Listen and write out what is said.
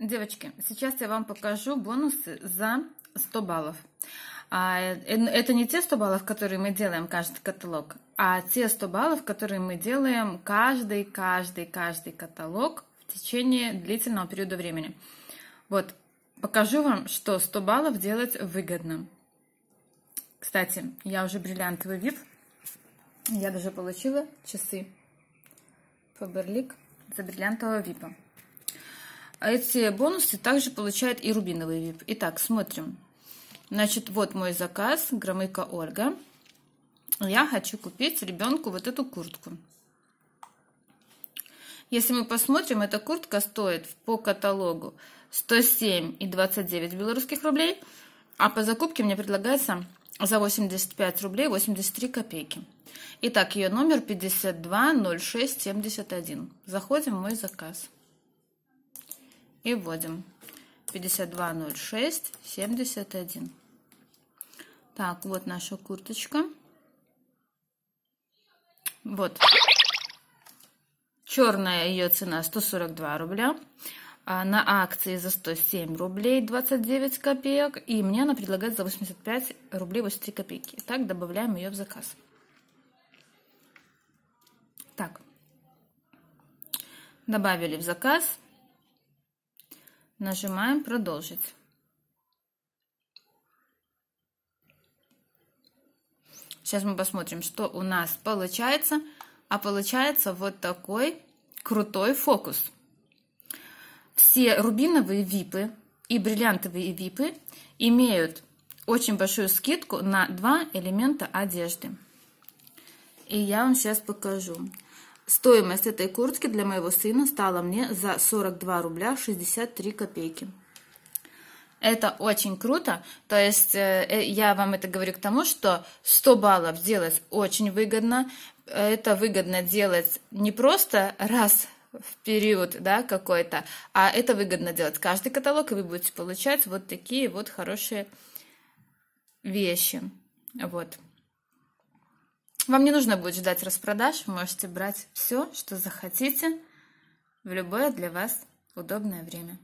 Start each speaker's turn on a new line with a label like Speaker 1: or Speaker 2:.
Speaker 1: Девочки, сейчас я вам покажу бонусы за 100 баллов. А, э, это не те 100 баллов, которые мы делаем каждый каталог, а те 100 баллов, которые мы делаем каждый, каждый, каждый каталог в течение длительного периода времени. Вот, покажу вам, что 100 баллов делать выгодно. Кстати, я уже бриллиантовый вип. Я даже получила часы Фаберлик за бриллиантового випа. А эти бонусы также получает и рубиновый VIP. Итак, смотрим. Значит, вот мой заказ, Громыка Ольга. Я хочу купить ребенку вот эту куртку. Если мы посмотрим, эта куртка стоит по каталогу 107,29 белорусских рублей, а по закупке мне предлагается за 85 рублей 83 копейки. Итак, ее номер 520671. Заходим в мой заказ и вводим 5206 71. Так, вот наша курточка. Вот. Черная ее цена 142 рубля. А на акции за 107 рублей 29 копеек. И мне она предлагает за 85 рублей 83 копейки. Так, добавляем ее в заказ. Так. Добавили в заказ. Нажимаем «Продолжить». Сейчас мы посмотрим, что у нас получается. А получается вот такой крутой фокус. Все рубиновые випы и бриллиантовые випы имеют очень большую скидку на два элемента одежды. И я вам сейчас покажу. Стоимость этой куртки для моего сына стала мне за 42 рубля 63 копейки. Это очень круто. То есть э, э, я вам это говорю к тому, что 100 баллов делать очень выгодно. Это выгодно делать не просто раз в период да, какой-то, а это выгодно делать каждый каталог, и вы будете получать вот такие вот хорошие вещи. Вот. Вам не нужно будет ждать распродаж, вы можете брать все, что захотите в любое для вас удобное время.